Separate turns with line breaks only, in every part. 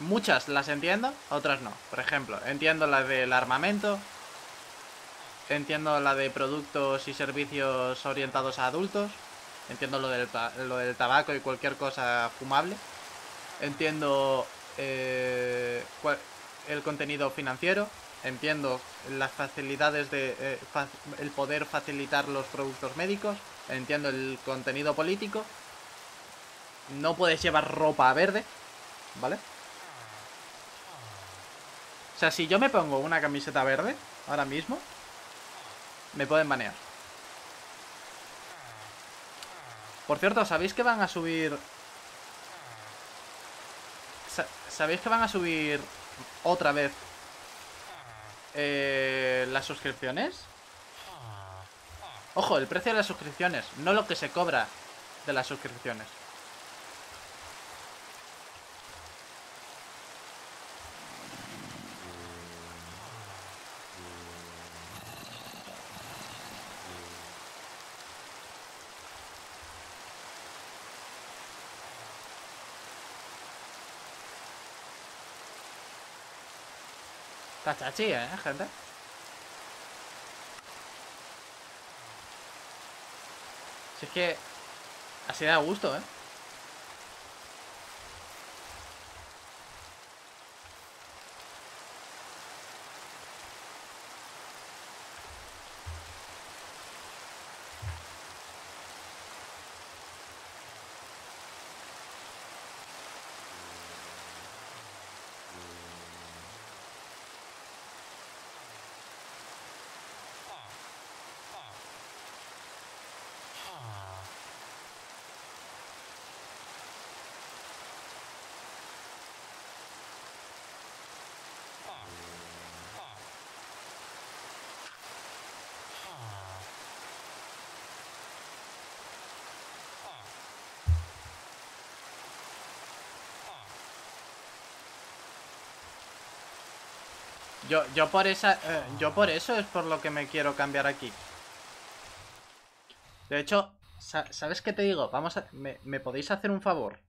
Muchas las entiendo, otras no. Por ejemplo, entiendo la del armamento, entiendo la de productos y servicios orientados a adultos, entiendo lo del, lo del tabaco y cualquier cosa fumable, entiendo eh, el contenido financiero, entiendo las facilidades de eh, el poder facilitar los productos médicos, entiendo el contenido político. No puedes llevar ropa verde, ¿vale? O sea, si yo me pongo una camiseta verde ahora mismo, me pueden banear. Por cierto, ¿sabéis que van a subir... ¿Sabéis que van a subir otra vez eh, las suscripciones? Ojo, el precio de las suscripciones, no lo que se cobra de las suscripciones. Está chachi, ¿eh, gente? Si es que... Así da gusto, ¿eh? Yo, por esa... Eh, yo por eso es por lo que me quiero cambiar aquí. De hecho, ¿sabes qué te digo? Vamos ¿Me, podéis hacer un favor?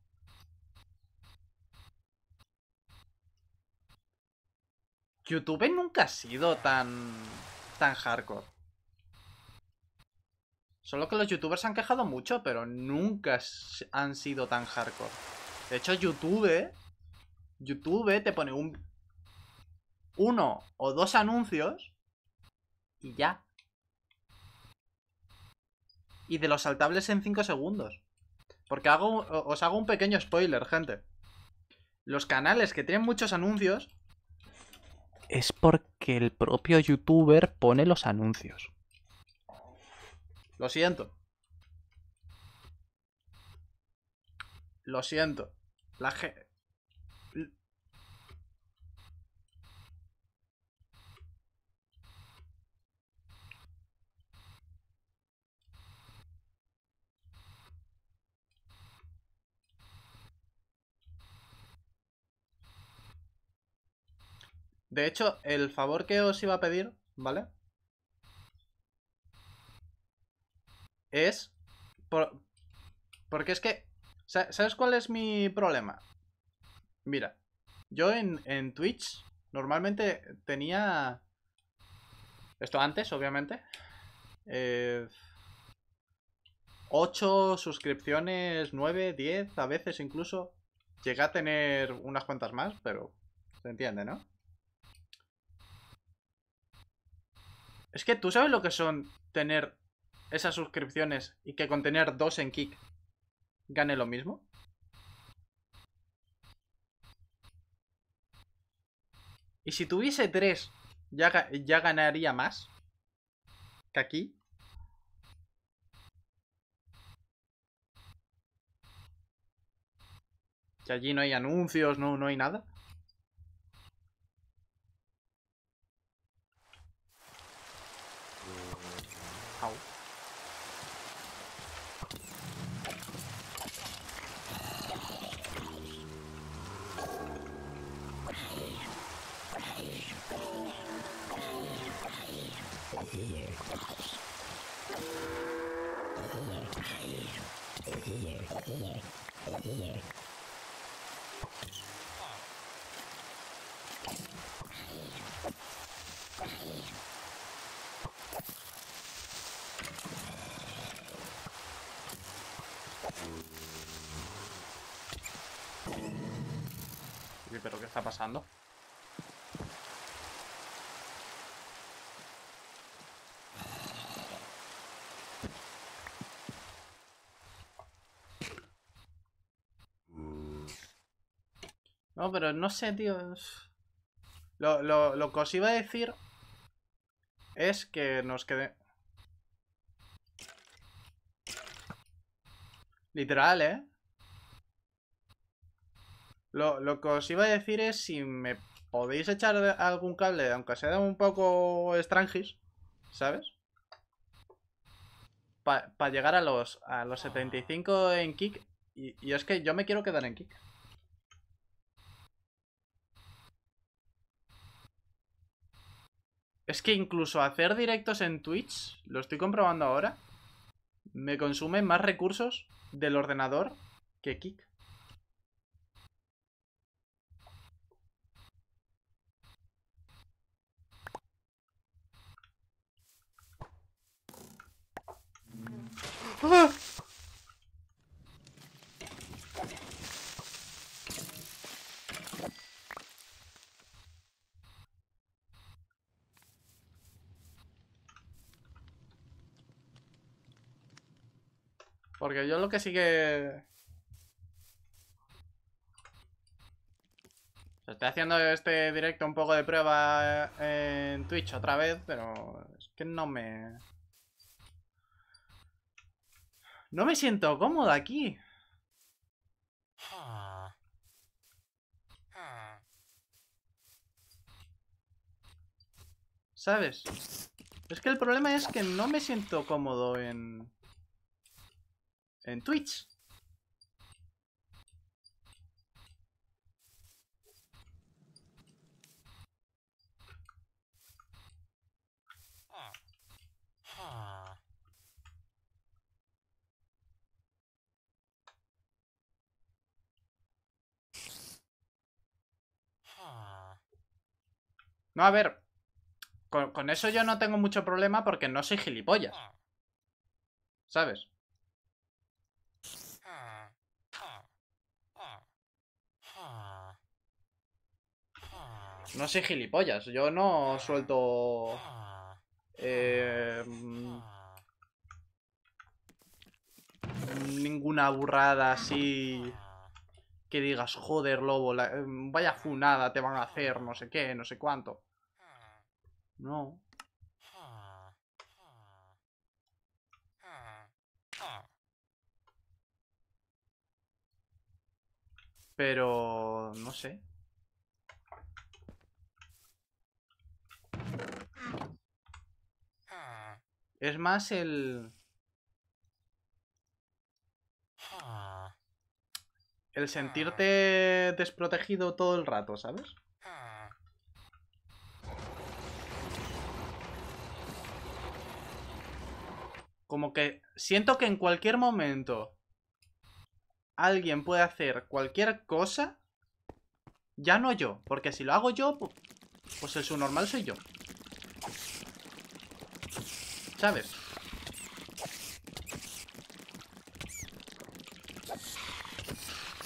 YouTube nunca ha sido tan... tan hardcore. Solo que los youtubers han quejado mucho, pero nunca han sido tan hardcore. De hecho, YouTube... YouTube te pone un uno o dos anuncios y ya. Y de los saltables en 5 segundos. Porque hago, os hago un pequeño spoiler, gente. Los canales que tienen muchos anuncios... Es porque el propio youtuber pone los anuncios. Lo siento. Lo siento. La, De hecho, el favor que os iba a pedir, ¿vale? Es... Por... Porque es que... ¿Sabes cuál es mi problema? Mira, yo en, Twitch normalmente tenía... Esto antes, obviamente. Eh, 8 suscripciones, 9, 10, a veces incluso. Llegué a tener unas cuantas más, pero se entiende, ¿no? Es que tú sabes lo que son tener esas suscripciones y que con tener dos en Kick gane lo mismo. Y si tuviese tres, ya, ya ganaría más que aquí. Si allí no hay anuncios, no, no hay nada. está pasando. No, pero no sé, tío. Lo, lo que os iba a decir es que nos quede... Literal, ¿eh? Lo, que os iba a decir es si me podéis echar algún cable, aunque sea un poco extranjis, ¿sabes? Para llegar a los, a los 75 en kick. Y, es que yo me quiero quedar en kick. Es que incluso hacer directos en Twitch, lo estoy comprobando ahora, me consume más recursos del ordenador que kick Porque yo lo que sí que... Estoy haciendo este directo un poco de prueba eh, en Twitch otra vez, pero es que no me... No me siento cómodo aquí. ¿Sabes? Es que el problema es que no me siento cómodo en en Twitch. No, a ver, con, eso yo no tengo mucho problema porque no soy gilipollas. ¿Sabes? No sé, gilipollas, yo no suelto... Eh, ninguna burrada así que digas, joder, lobo, eh, vaya funada te van a hacer, no sé qué, no sé cuánto. No. Pero... no sé. Es más el... Ah. El ah. sentirte desprotegido todo el rato, ¿sabes? Ah. Como que siento que en cualquier momento alguien puede hacer cualquier cosa. Ya no yo, porque si lo hago yo, pues el subnormal soy yo. ¿sabes?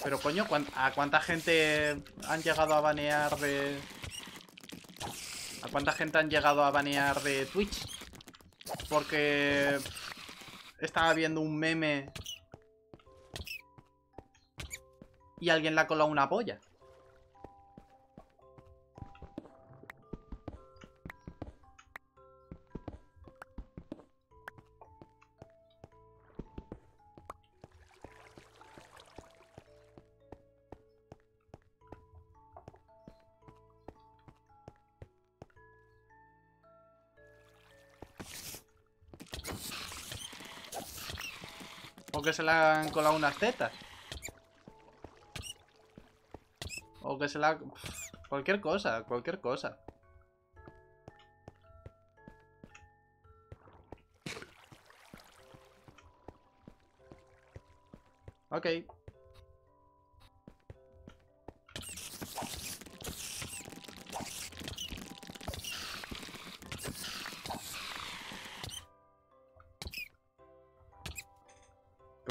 Pero coño, ¿a cuánta gente han llegado a banear de... ¿A cuánta gente han llegado a banear de Twitch? Porque... Estaba viendo un meme... Y alguien le ha colado una polla. que se la han colado unas tetas. O que se la... cualquier cosa, cualquier cosa. Ok.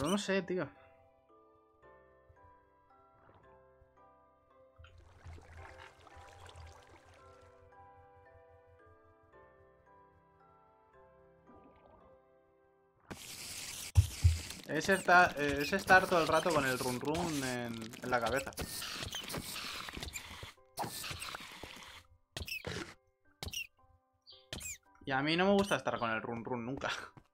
no sé, tío. Es estar, es estar todo el rato con el run run en, en la cabeza. Y a mí no me gusta estar con el run run nunca.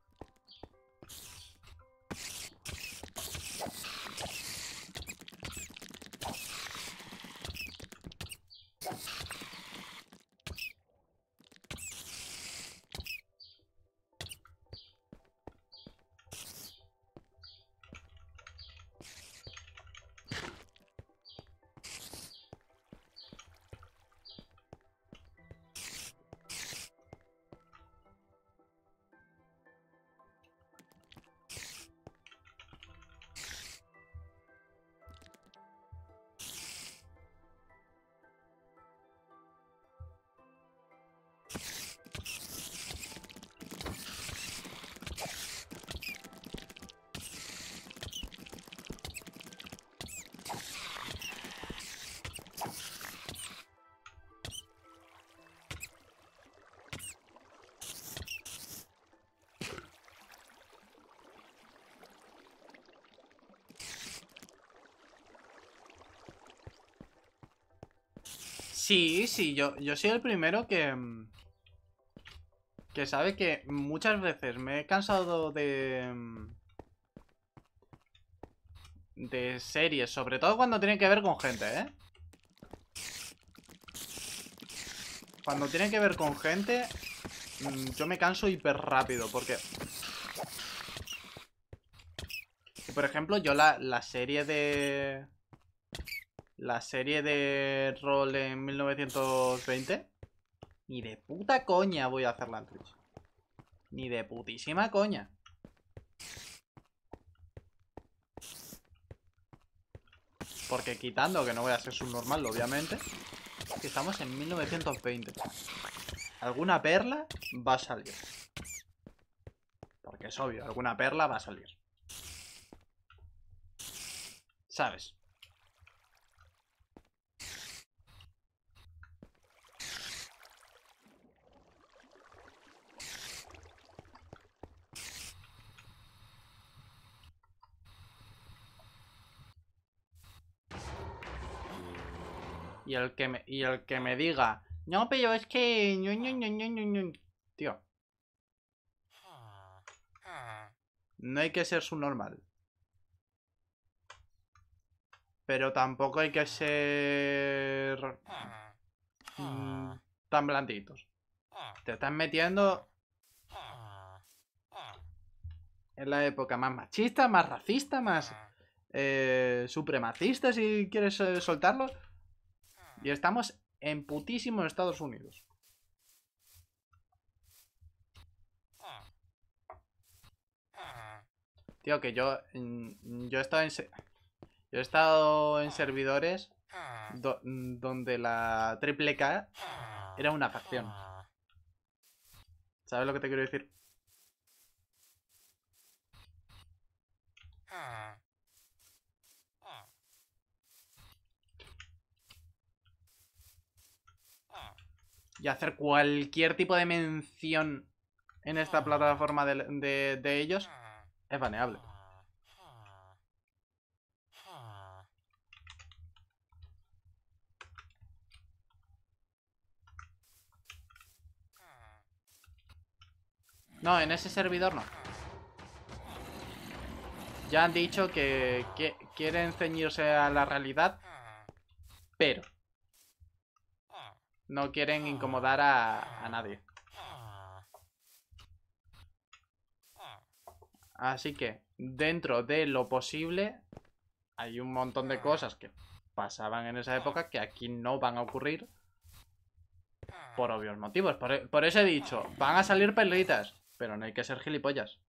Sí, sí, yo, yo soy el primero que... Mm, que sabe que muchas veces me he cansado de... Mm, de series, sobre todo cuando tienen que ver con gente, ¿eh? Cuando tienen que ver con gente, mm, yo me canso hiper rápido, porque... Por ejemplo, yo la serie de la serie de rol en 1920, ni de puta coña voy a hacer la Twitch. Ni de putísima coña. Porque quitando que no voy a ser subnormal, obviamente, estamos en 1920. Alguna perla va a salir. Porque es obvio, alguna perla va a salir. ¿Sabes? Y el que me, y el que me diga, no, pero es que... Tío. No hay que ser subnormal. Pero tampoco hay que ser... Mm, tan blanditos. Te están metiendo... En la época más machista, más racista, más... Eh, supremacista, si quieres eh, soltarlo. Y estamos en putísimo Estados Unidos. Tío, que yo... Mm, yo he estado en... Yo he estado en servidores mm, donde la triple K era una facción. ¿Sabes lo que te quiero decir? y hacer cualquier tipo de mención en esta plataforma de, ellos es baneable. No, en ese servidor no. Ya han dicho que, que quieren ceñirse a la realidad, pero no quieren ah. incomodar a, nadie. Así que, dentro de lo posible, hay un montón de cosas que pasaban en esa época que aquí no van a ocurrir por obvios motivos. Por, e, eso he dicho, van a salir perritas. pero no hay que ser gilipollas.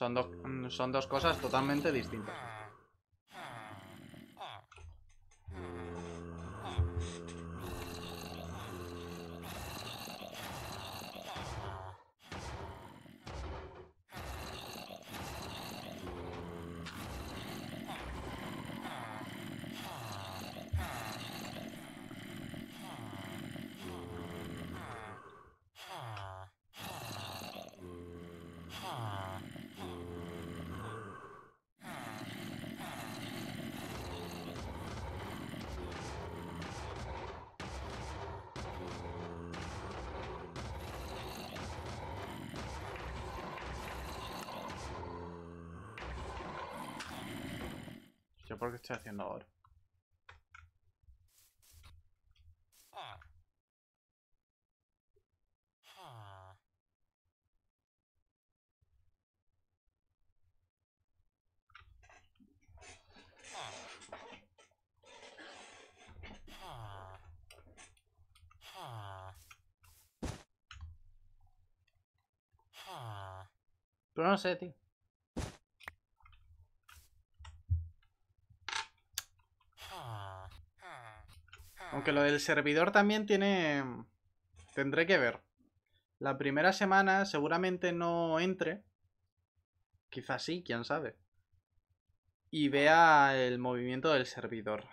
Son dos, son dos cosas totalmente distintas. porque está qué estoy haciendo ahora? Pero no sé, tío. lo del servidor también tiene... Tendré que ver. La primera semana seguramente no entre. Quizás sí, quién sabe. Y vea el movimiento del servidor.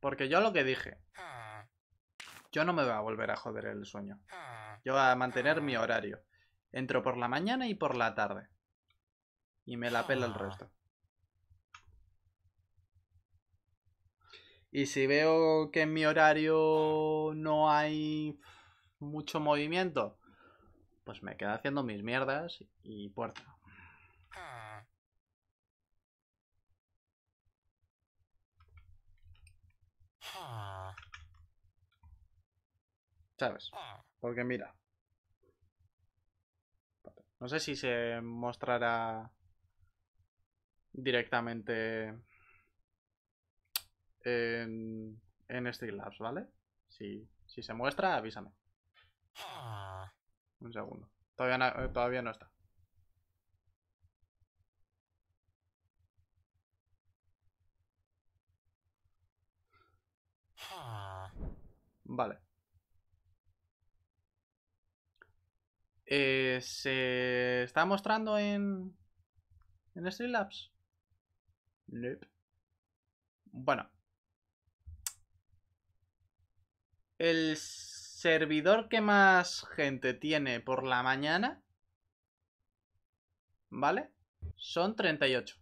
Porque yo lo que dije. Yo no me voy a volver a joder el sueño. Yo voy a mantener mi horario. Entro por la mañana y por la tarde y me la pela el ah. resto. Y si veo que en mi horario no hay mucho movimiento, pues me quedo haciendo mis mierdas y puerta. Ah. Ah. ¿Sabes? Porque mira. No sé si se mostrará directamente en, en ¿vale? Si, si se muestra, avísame. Ah. Un segundo. Todavía no, eh, todavía no está. Ah. Vale. Eh, ¿Se está mostrando en, en Streamlabs? Bueno. El servidor que más gente tiene por la mañana... ¿Vale? Son 38.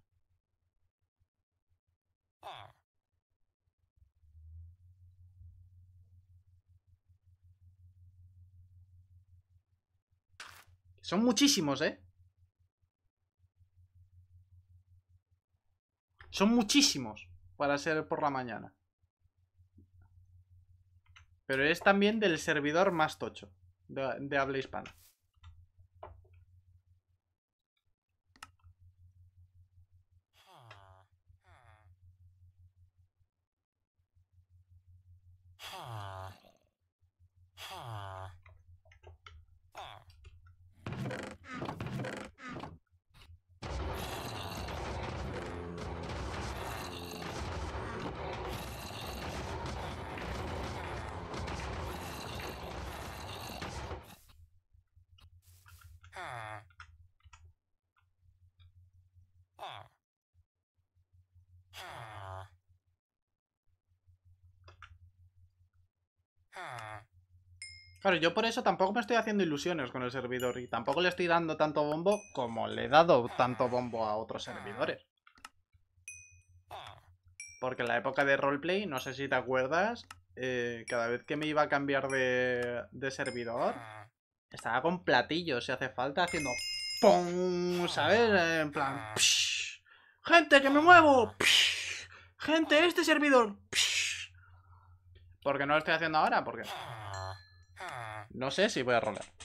Son muchísimos, ¿eh? Son muchísimos para ser por la mañana. Pero es también del servidor más tocho de, de habla hispana. Claro, yo por eso tampoco me estoy haciendo ilusiones con el servidor y tampoco le estoy dando tanto bombo como le he dado tanto bombo a otros servidores. Porque en la época de roleplay, no sé si te acuerdas, eh, cada vez que me iba a cambiar de, servidor, estaba con platillos, si hace falta, haciendo ¡Pum! ¿Sabes? En plan... ¡Gente, que me muevo! ¡Gente, este servidor! ¡Psh! ¿Por qué no lo estoy haciendo ahora? Porque... Ah, ah. No sé si voy a rolar.